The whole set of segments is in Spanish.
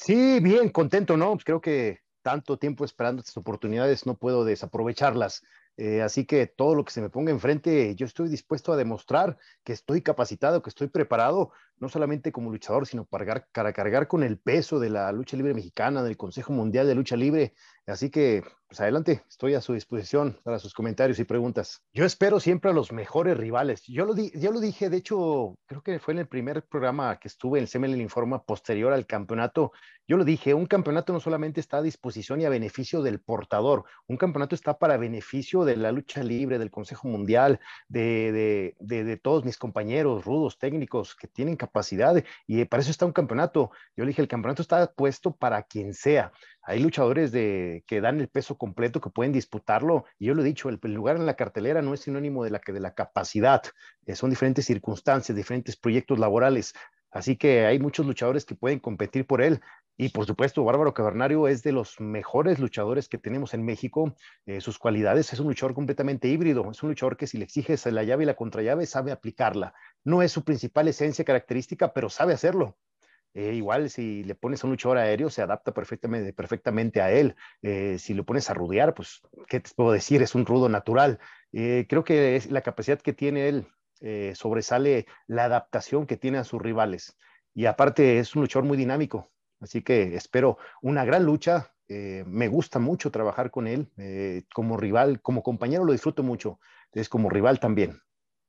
Sí, bien, contento, ¿no? Pues, creo que tanto tiempo esperando estas oportunidades, no puedo desaprovecharlas. Eh, así que todo lo que se me ponga enfrente, yo estoy dispuesto a demostrar que estoy capacitado, que estoy preparado no solamente como luchador, sino para, cargar con el peso de la lucha libre mexicana, del Consejo Mundial de Lucha Libre. Así que, pues adelante, estoy a su disposición para sus comentarios y preguntas. Yo espero siempre a los mejores rivales. Yo lo, lo dije, de hecho, creo que fue en el primer programa que estuve en el CML Informa posterior al campeonato. Yo lo dije, un campeonato no solamente está a disposición y a beneficio del portador, un campeonato está para beneficio de la lucha libre, del Consejo Mundial, de, de todos mis compañeros rudos, técnicos que tienen capacidad capacidad y eh, para eso está un campeonato. Yo le dije, el campeonato está puesto para quien sea. Hay luchadores de, que dan el peso completo, que pueden disputarlo. Y yo lo he dicho, el, lugar en la cartelera no es sinónimo de la, de la capacidad. Eh, son diferentes circunstancias, diferentes proyectos laborales. Así que hay muchos luchadores que pueden competir por él y por supuesto, Bárbaro Cavernario es de los mejores luchadores que tenemos en México. Eh, sus cualidades es un luchador completamente híbrido, es un luchador que si le exiges la llave y la contrallave, sabe aplicarla. No es su principal esencia característica, pero sabe hacerlo. Eh, igual si le pones a un luchador aéreo, se adapta perfectamente, perfectamente a él. Eh, si lo pones a rudear, pues, ¿qué te puedo decir? Es un rudo natural. creo que es la capacidad que tiene él sobresale la adaptación que tiene a sus rivales. Y aparte es un luchador muy dinámico, Así que espero una gran lucha. Eh, me gusta mucho trabajar con él. Eh, como rival, como compañero lo disfruto mucho. Es como rival también.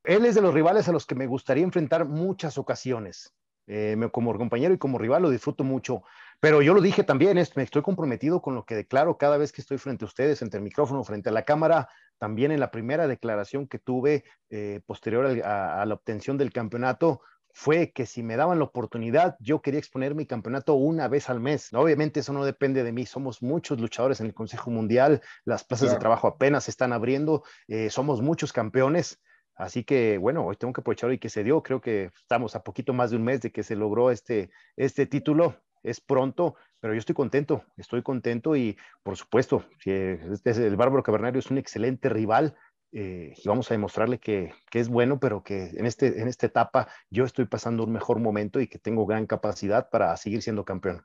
Él es de los rivales a los que me gustaría enfrentar muchas ocasiones. Eh, como compañero y como rival lo disfruto mucho. Pero yo lo dije también, me estoy comprometido con lo que declaro cada vez que estoy frente a ustedes, entre el micrófono, frente a la cámara, también en la primera declaración que tuve posterior a, la obtención del campeonato, fue que si me daban la oportunidad, yo quería exponer mi campeonato una vez al mes. Obviamente eso no depende de mí, somos muchos luchadores en el Consejo Mundial, las plazas de trabajo apenas se están abriendo, eh, somos muchos campeones. Así que bueno, hoy tengo que aprovechar hoy que se dio, creo que estamos a poquito más de un mes de que se logró este, este título, es pronto, pero yo estoy contento, estoy contento y por supuesto, este el Bárbaro Cabernario es un excelente rival, eh, y vamos a demostrarle que, es bueno, pero que este, en, esta etapa yo estoy pasando un mejor momento y que tengo gran capacidad para seguir siendo campeón.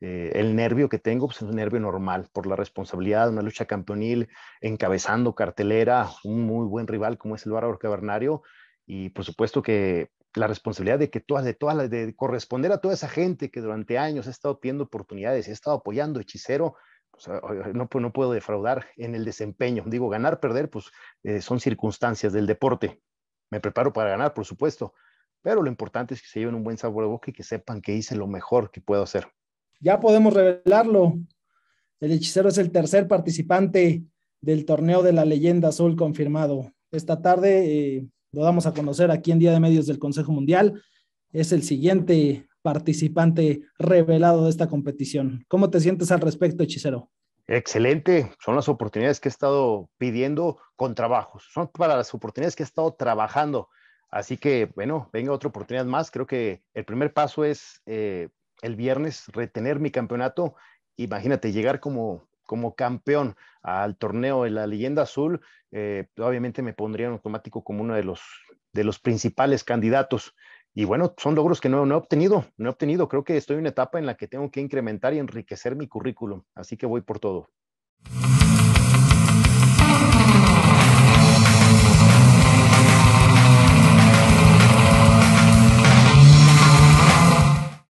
Eh, el nervio que tengo pues, es un nervio normal por la responsabilidad, de una lucha campeonil, encabezando cartelera, un muy buen rival como es el Cabernario y por supuesto que la responsabilidad de que todas, de corresponder a toda esa gente que durante años ha estado pidiendo oportunidades, ha estado apoyando Hechicero, pues, no, puedo defraudar en el desempeño. Digo, ganar, perder, pues eh, son circunstancias del deporte. Me preparo para ganar, por supuesto, pero lo importante es que se lleven un buen sabor de boca y que sepan que hice lo mejor que puedo hacer. Ya podemos revelarlo. El hechicero es el tercer participante del torneo de la leyenda azul confirmado. Esta tarde eh, lo damos a conocer aquí en Día de Medios del Consejo Mundial. Es el siguiente participante revelado de esta competición. ¿Cómo te sientes al respecto, hechicero? Excelente, son las oportunidades que he estado pidiendo con trabajos, son para las oportunidades que he estado trabajando. Así que, bueno, venga otra oportunidad más. Creo que el primer paso es eh, el viernes retener mi campeonato. Imagínate, llegar como, como campeón al torneo de la leyenda azul, eh, obviamente me pondría en automático como uno de los, de los principales candidatos y bueno, son logros que no, he obtenido, no he obtenido. Creo que estoy en una etapa en la que tengo que incrementar y enriquecer mi currículum, así que voy por todo.